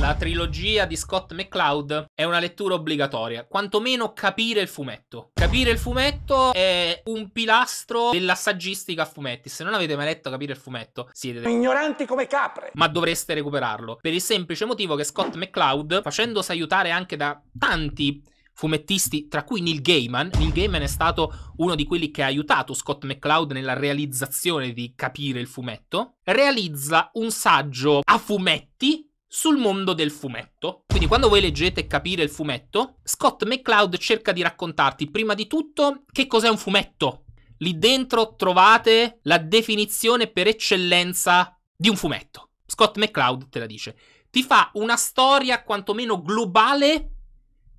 La trilogia di Scott McCloud è una lettura obbligatoria, quantomeno capire il fumetto. Capire il fumetto è un pilastro della saggistica a fumetti. Se non avete mai letto Capire il fumetto, siete ignoranti come capre. Ma dovreste recuperarlo, per il semplice motivo che Scott McCloud, facendosi aiutare anche da tanti fumettisti, tra cui Neil Gaiman. Neil Gaiman è stato uno di quelli che ha aiutato Scott McCloud nella realizzazione di capire il fumetto. Realizza un saggio a fumetti sul mondo del fumetto. Quindi quando voi leggete capire il fumetto, Scott McCloud cerca di raccontarti prima di tutto che cos'è un fumetto. Lì dentro trovate la definizione per eccellenza di un fumetto. Scott McCloud te la dice. Ti fa una storia quantomeno globale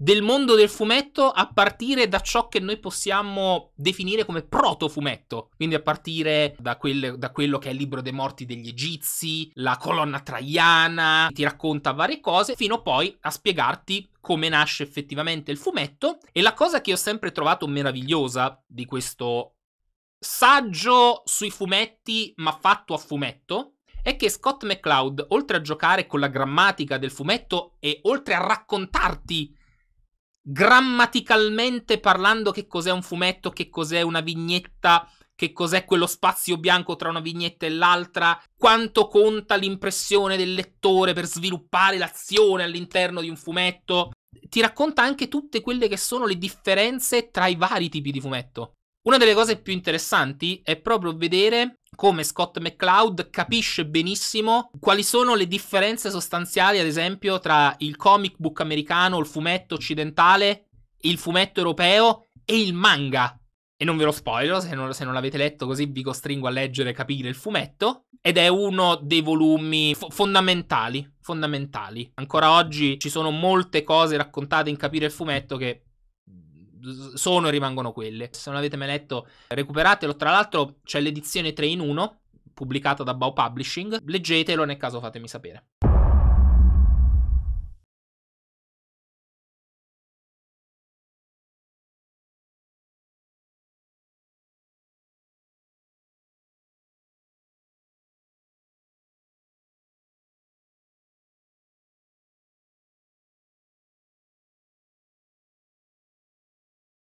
del mondo del fumetto a partire da ciò che noi possiamo definire come proto-fumetto, quindi a partire da, quelle, da, quello che è il libro dei morti degli egizi, la colonna traiana, ti racconta varie cose, fino poi a spiegarti come nasce effettivamente il fumetto e la cosa che ho sempre trovato meravigliosa di questo saggio sui fumetti ma fatto a fumetto è che Scott McCloud, oltre a giocare con la grammatica del fumetto e oltre a raccontarti grammaticalmente parlando che cos'è un fumetto, che cos'è una vignetta, che cos'è quello spazio bianco tra una vignetta e l'altra, quanto conta l'impressione del lettore per sviluppare l'azione all'interno di un fumetto. Ti racconta anche tutte quelle che sono le differenze tra i vari tipi di fumetto. Una delle cose più interessanti è proprio vedere come Scott McCloud capisce benissimo quali sono le differenze sostanziali, ad esempio, tra il comic book americano, il fumetto occidentale, il fumetto europeo e il manga. E non ve lo spoilerò, se non, se non l'avete letto così vi costringo a leggere e capire il fumetto. Ed è uno dei volumi fo- fondamentali, fondamentali. Ancora oggi ci sono molte cose raccontate in Capire il fumetto che sono e rimangono quelle. Se non avete mai letto, recuperatelo. Tra l'altro c'è l'edizione 3 in 1 pubblicata da Bow Publishing. Leggetelo, nel caso fatemi sapere.